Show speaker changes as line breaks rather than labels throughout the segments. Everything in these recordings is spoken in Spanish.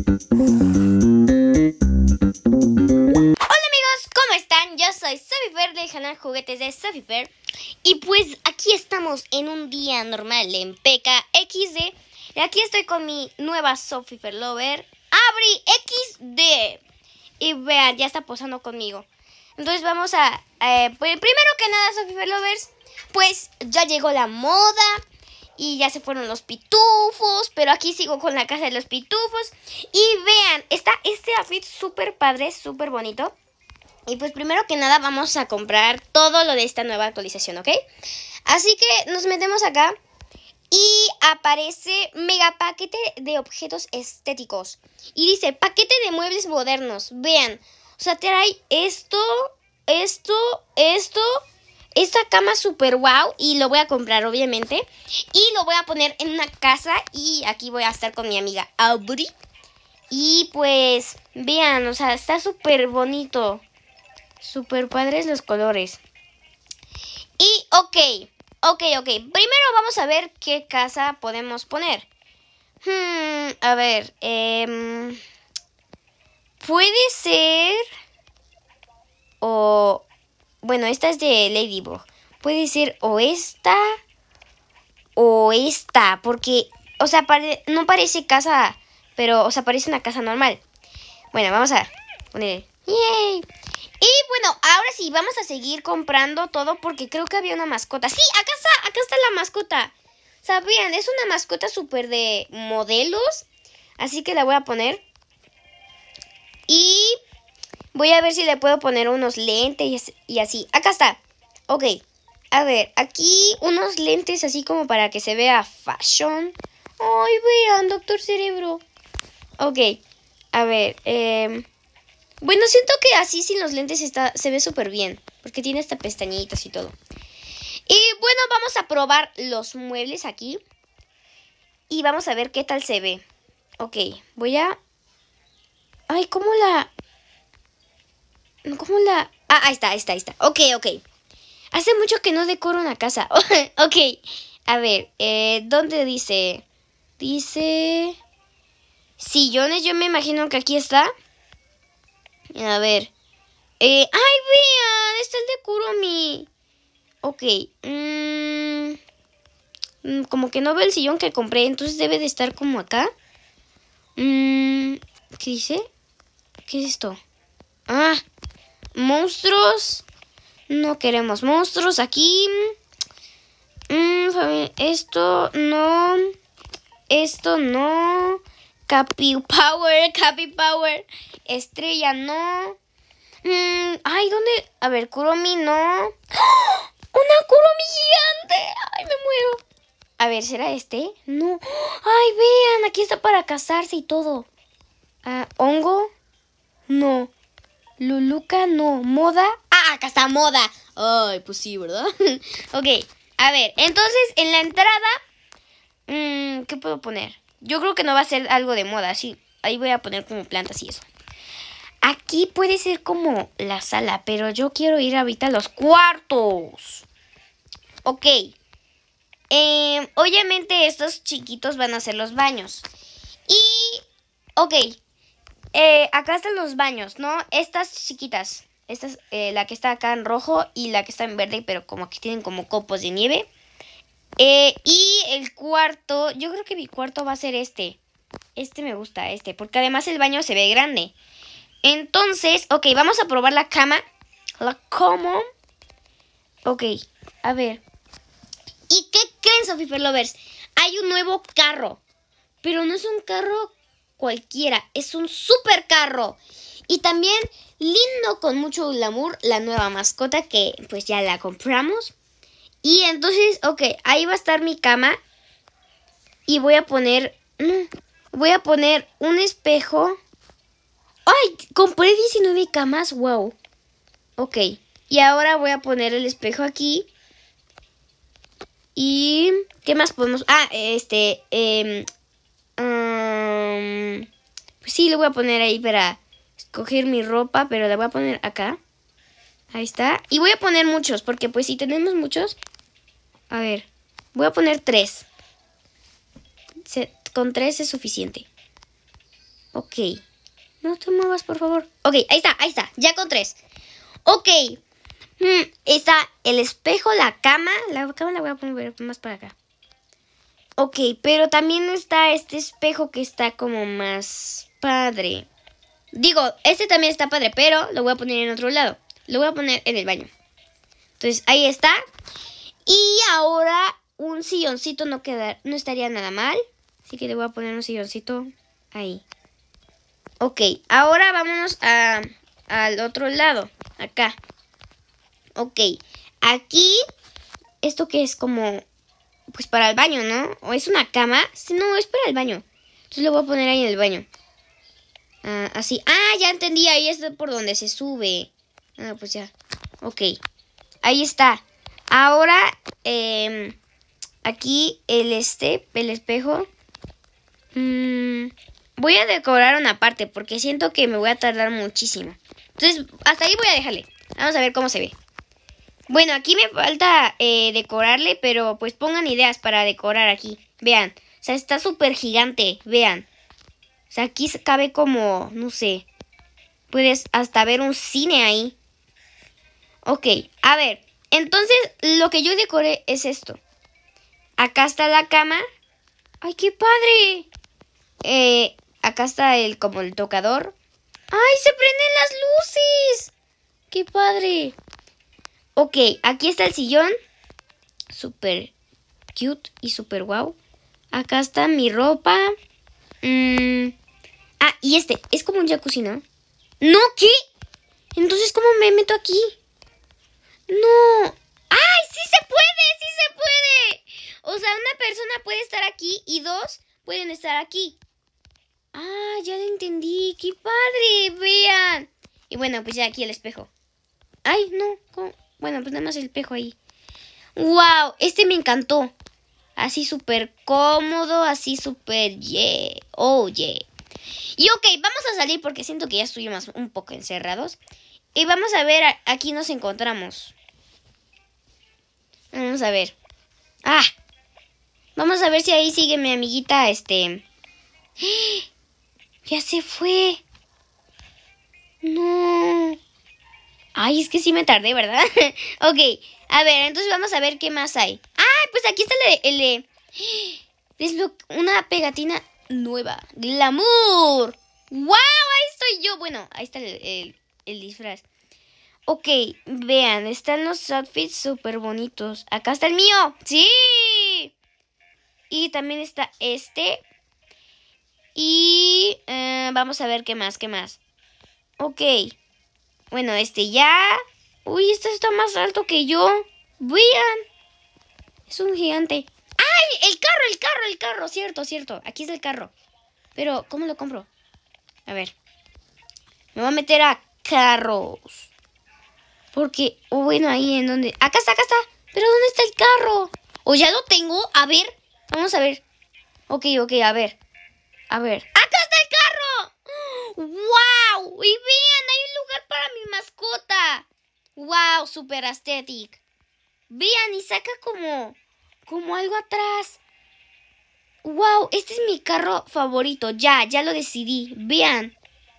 Hola amigos, ¿cómo están? Yo soy Sophie Fair del canal Juguetes de Sophie Fair Y pues aquí estamos en un día normal en PKXD Y aquí estoy con mi nueva Sophie Fair Lover, Abri XD Y vean, ya está posando conmigo Entonces vamos a... Eh, pues, primero que nada, Sophie Fair Lovers, pues ya llegó la moda y ya se fueron los pitufos, pero aquí sigo con la casa de los pitufos. Y vean, está este outfit súper padre, súper bonito. Y pues primero que nada vamos a comprar todo lo de esta nueva actualización, ¿ok? Así que nos metemos acá y aparece mega paquete de objetos estéticos. Y dice paquete de muebles modernos. Vean, o sea, trae esto, esto, esto, esta cama super wow y lo voy a comprar obviamente. Y lo voy a poner en una casa y aquí voy a estar con mi amiga Aubrey. Y pues vean, o sea, está súper bonito. Súper padres los colores. Y ok, ok, ok. Primero vamos a ver qué casa podemos poner. Hmm, a ver, em, puede ser... O... Bueno, esta es de Ladybug. Puede ser o esta o esta, porque, o sea, no parece casa, pero, o sea, parece una casa normal. Bueno, vamos a poner... Y bueno, ahora sí, vamos a seguir comprando todo porque creo que había una mascota. Sí, acá está, acá está la mascota. ¿Sabían? Es una mascota súper de modelos. Así que la voy a poner. Y Voy a ver si le puedo poner unos lentes y así. Acá está. Ok. A ver, aquí unos lentes así como para que se vea fashion. Ay, vean, doctor cerebro. Ok. A ver. Em, bueno, siento que así sin los lentes está, se ve súper bien. Porque tiene hasta pestañitas y todo. Y bueno, vamos a probar los muebles aquí. Y vamos a ver qué tal se ve. Ok, voy a... Ay, ¿cómo la ¿Cómo la...? Ah, ahí está, ahí está, ahí está. Ok, ok. Hace mucho que no decoro una casa. ok. A ver, eh, ¿dónde dice? Dice... Sillones, yo me imagino que aquí está. A ver. Eh, ¡Ay, vean! Está el de Kuromi. Ok. Mm, mm, como que no veo el sillón que compré, entonces debe de estar como acá. Mmm. ¿Qué dice? ¿Qué es esto? Ah, monstruos. No queremos monstruos aquí. Mm, esto no. Esto no. Capi Power, Capi Power. Estrella no. Mm, ay, ¿dónde? A ver, Kuromi no. ¡Ah! ¡Una Kuromi gigante! ¡Ay, me muero! A ver, ¿será este? No. ¡Ay, vean! Aquí está para casarse y todo. Ah, ¿Hongo? No. Luluca no, moda. Ah, acá está moda. Ay, pues sí, ¿verdad? ok, a ver, entonces en la entrada, mm, ¿qué puedo poner? Yo creo que no va a ser algo de moda, sí. Ahí voy a poner como plantas y eso. Aquí puede ser como la sala, pero yo quiero ir ahorita a los cuartos. Ok. Em, obviamente estos chiquitos van a ser los baños. Y... Ok, eh, acá están los baños, ¿no? Estas chiquitas. Esta es eh, la que está acá en rojo y la que está en verde, pero como que tienen como copos de nieve. Eh, y el cuarto, yo creo que mi cuarto va a ser este. Este me gusta, este, porque además el baño se ve grande. Entonces, ok, vamos a probar la cama. La como Ok, a ver. ¿Y qué creen, Sophie Lovers? Hay un nuevo carro. Pero no es un carro cualquiera, es un super carro Y también lindo con mucho glamour la nueva mascota que pues ya la compramos. Y entonces, ok, ahí va a estar mi cama. Y voy a poner... Voy a poner un espejo. ¡Ay! Compré 19 camas, wow. Ok. Y ahora voy a poner el espejo aquí. Y... ¿Qué más podemos...? Ah, este... Em, le voy a poner ahí para escoger mi ropa, pero la voy a poner acá. Ahí está. Y voy a poner muchos, porque pues si tenemos muchos... A ver, voy a poner tres. con tres es suficiente. Ok. No te muevas, por favor. Ok, ahí está, ahí está. Ya con tres. Ok. Mm, está el espejo, la cama. La cama la voy a poner más para acá. Ok, pero también está este espejo que está como más padre. Digo, este también está padre, pero lo voy a poner en otro lado. Lo voy a poner en el baño. Entonces, ahí está. Y ahora un silloncito no, quedar, no estaría nada mal. Así que le voy a poner un silloncito ahí. Ok, ahora vámonos a, al otro lado, acá. Ok, aquí, esto que es como pues para el baño, ¿no? O es una cama. No, es para el baño. Entonces lo voy a poner ahí en el baño. Ah, así. Ah, ya entendí. Ahí es por donde se sube. Ah, pues ya. Ok. Ahí está. Ahora, em, aquí el este, el espejo. Mm, voy a decorar una parte porque siento que me voy a tardar muchísimo. Entonces, hasta ahí voy a dejarle. Vamos a ver cómo se ve. Bueno, aquí me falta eh, decorarle, pero pues pongan ideas para decorar aquí. Vean, o sea, está súper gigante, vean. O sea, aquí cabe como, no sé, puedes hasta ver un cine ahí. Ok, a ver, entonces lo que yo decoré es esto. Acá está la cama. ¡Ay, qué padre! Eh, acá está el como el tocador. ¡Ay, se prenden las luces! ¡Qué padre! Ok, aquí está el sillón. Súper cute y súper guau. Acá está mi ropa. Mm. Ah, y este. Es como un jacuzzi, ¿no? ¿No qué? Entonces, ¿cómo me meto aquí? No. ¡Ay, sí se puede! ¡Sí se puede! O sea, una persona puede estar aquí y dos pueden estar aquí. Ah, ya lo entendí. ¡Qué padre! Vean. Y bueno, pues ya aquí el espejo. Ay, no. ¿cómo? Bueno, pues nada más el espejo ahí. ¡Wow! Este me encantó. Así súper cómodo, así súper yeah. Oh, yeah. Y ok, vamos a salir porque siento que ya estuvimos un poco encerrados. Y vamos a ver, aquí nos encontramos. Vamos a ver. ¡Ah! Vamos a ver si ahí sigue mi amiguita, este... ¡Ya se fue! ¡No! Ay, es que sí me tardé, ¿verdad? ok, a ver, entonces vamos a ver qué más hay. ¡Ay! Ah, pues aquí está el de... una pegatina nueva. ¡Glamour! ¡Wow! Ahí estoy yo. Bueno, ahí está el, disfraz. Ok, vean, están los outfits súper bonitos. Acá está el mío. ¡Sí! Y también está este. Y eh, vamos a ver qué más, qué más. Ok. Bueno, este ya. Uy, este está más alto que yo. Vean. Es un gigante. ¡Ay! El carro, el carro, el carro. Cierto, cierto. Aquí está el carro. Pero, ¿cómo lo compro? A ver. Me voy a meter a carros. Porque, o oh, bueno, ahí en donde... Acá está, acá está. Pero ¿dónde está el carro? ¿O ya lo tengo? A ver. Vamos a ver. Ok, ok, a ver. A ver. ¡Acá está el carro! ¡Wow! Y vean, para mi mascota. ¡Wow! Super aesthetic. Vean y saca como, como algo atrás. ¡Wow! Este es mi carro favorito. Ya, ya lo decidí. Vean.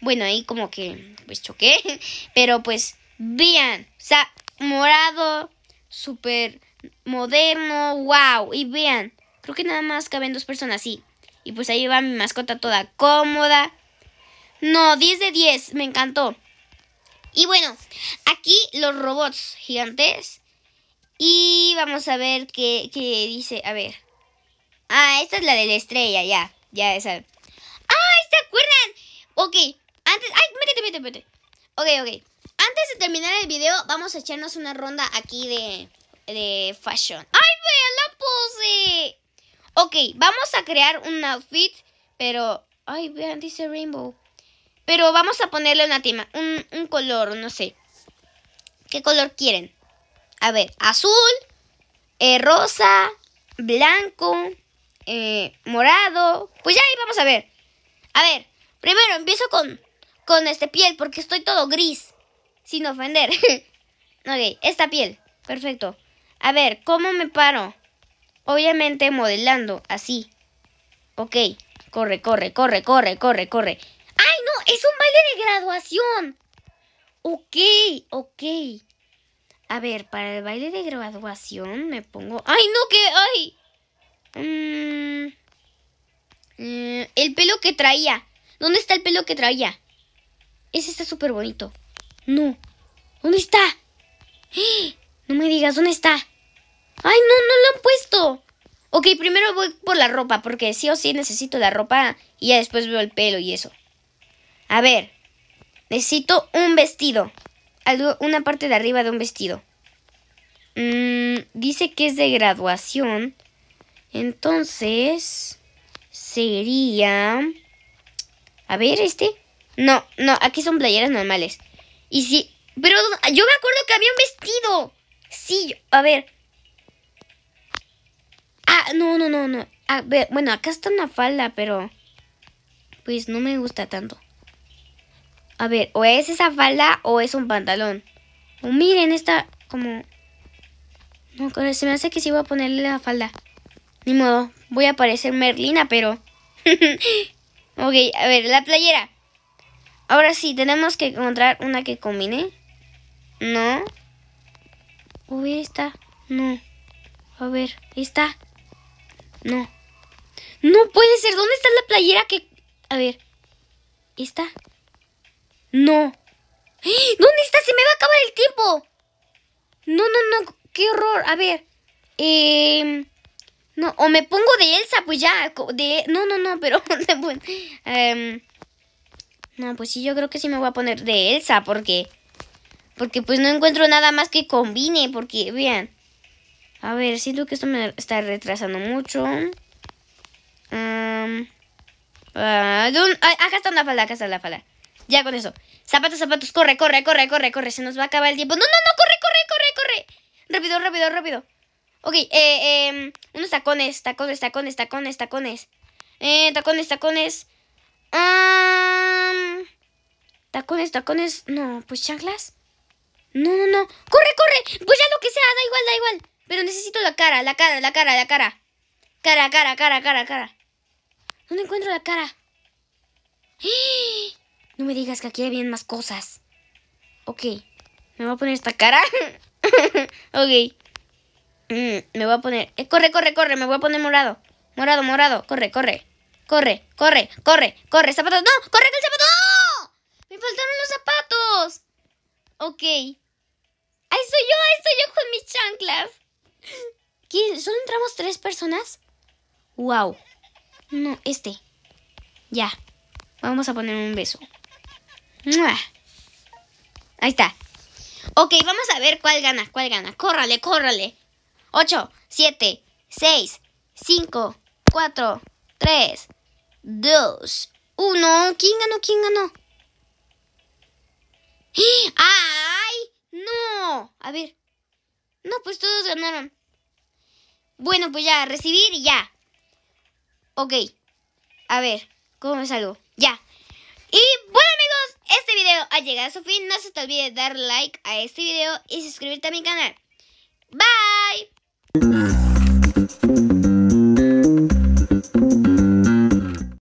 Bueno, ahí como que pues choqué. Pero pues, vean. O sea, morado, Super moderno. ¡Wow! Y vean. Creo que nada más caben dos personas, sí. Y pues ahí va mi mascota toda cómoda. No, 10 de 10. Me encantó. Y bueno, aquí los robots gigantes. Y vamos a ver qué, dice. A ver. Ah, esta es la de la estrella, ya. Ya, esa. ¡Ay, ah, ¿Se acuerdan? Ok, antes. ¡Ay, métete, métete, métete! Ok, ok. Antes de terminar el video, vamos a echarnos una ronda aquí de, de fashion. ¡Ay, vean la pose! Ok, vamos a crear un outfit, pero... ¡Ay, vean, dice Rainbow! Pero vamos a ponerle una tema, un, color, no sé. ¿Qué color quieren? A ver, azul, eh, rosa, blanco, eh, morado. Pues ya ahí vamos a ver. A ver, primero empiezo con, con este piel porque estoy todo gris. Sin ofender. ok, esta piel. Perfecto. A ver, ¿cómo me paro? Obviamente modelando, así. Ok, corre, corre, corre, corre, corre, corre. ¡Ay, no! ¡Es un baile de graduación! Ok, ok. A ver, para el baile de graduación me pongo... ¡Ay, no! ¿Qué? ¡Ay! Mm, el pelo que traía. ¿Dónde está el pelo que traía? Ese está súper bonito. No. ¿Dónde está? No me digas, ¿dónde está? ¡Ay, no, no lo han puesto! Ok, primero voy por la ropa, porque sí o sí necesito la ropa y ya después veo el pelo y eso. A ver, necesito un vestido. Algo, una parte de arriba de un vestido. Mm, dice que es de graduación. Entonces, sería... A ver, este. No, no, aquí son playeras normales. Y si... Pero yo me acuerdo que había un vestido. Sí, a ver. Ah, no, no, no, no. A ver, bueno, acá está una falda, pero... Pues no me gusta tanto. A ver, o es esa falda o es un pantalón. O miren esta, como... No, se me hace que sí voy a ponerle la falda. Ni modo, voy a parecer Merlina, pero... ok, a ver, la playera. Ahora sí, tenemos que encontrar una que combine. No. Uy, esta. No. A ver, esta. No. No puede ser. ¿Dónde está la playera que... A ver. ¿Esta? No. ¡Eh! ¿Dónde está? Se me va a acabar el tiempo. No, no, no. Qué horror. A ver. Em, no, o me pongo de Elsa, pues ya. De, no, no, no, pero... Em, no, pues sí, yo creo que sí me voy a poner de Elsa porque... Porque pues no encuentro nada más que combine, porque bien, A ver, siento que esto me está retrasando mucho. Em, ah, ah, acá está la falda, acá está la falda. Ya con eso. Zapatos, zapatos, corre, corre, corre, corre, corre. Se nos va a acabar el tiempo. No, no, no, corre, corre, corre, corre. Rápido, rápido, rápido. Ok, eh, eh, unos tacones, tacones, tacones, tacones, tacones. Eh, tacones, tacones. tacones, tacones. No, pues chanclas. No, no, no. ¡Corre, corre! Pues ya lo que sea, da igual, da igual. Pero necesito la cara, la cara, la cara, la cara. Cara, cara, cara, cara, cara. ¿Dónde encuentro la cara? ¡Eh! No me digas que aquí bien más cosas. Ok. Me voy a poner esta cara. ok. Mm, me voy a poner... Eh, corre, corre, corre. Me voy a poner morado. Morado, morado. Corre, corre. Corre, corre, corre, corre. Zapatos. No, corre con el zapato. ¡No! Me faltaron los zapatos. Ok. Ahí soy yo, ahí estoy yo con mis chanclas. ¿Quién? ¿Solo entramos tres personas? Wow. No, este. Ya. Vamos a poner un beso. Ahí está. Ok, vamos a ver cuál gana, cuál gana. Córrale, córrale. 8, 7, 6, 5, 4, 3, 2, 1. ¿Quién ganó? ¿Quién ganó? ¡Ay! ¡No! A ver. No, pues todos ganaron. Bueno, pues ya, recibir y ya. Ok. A ver, ¿cómo me salgo? Ya. Y bueno. Este video ha llegado a su fin. No se te olvide dar like a este video y suscribirte a mi canal. Bye.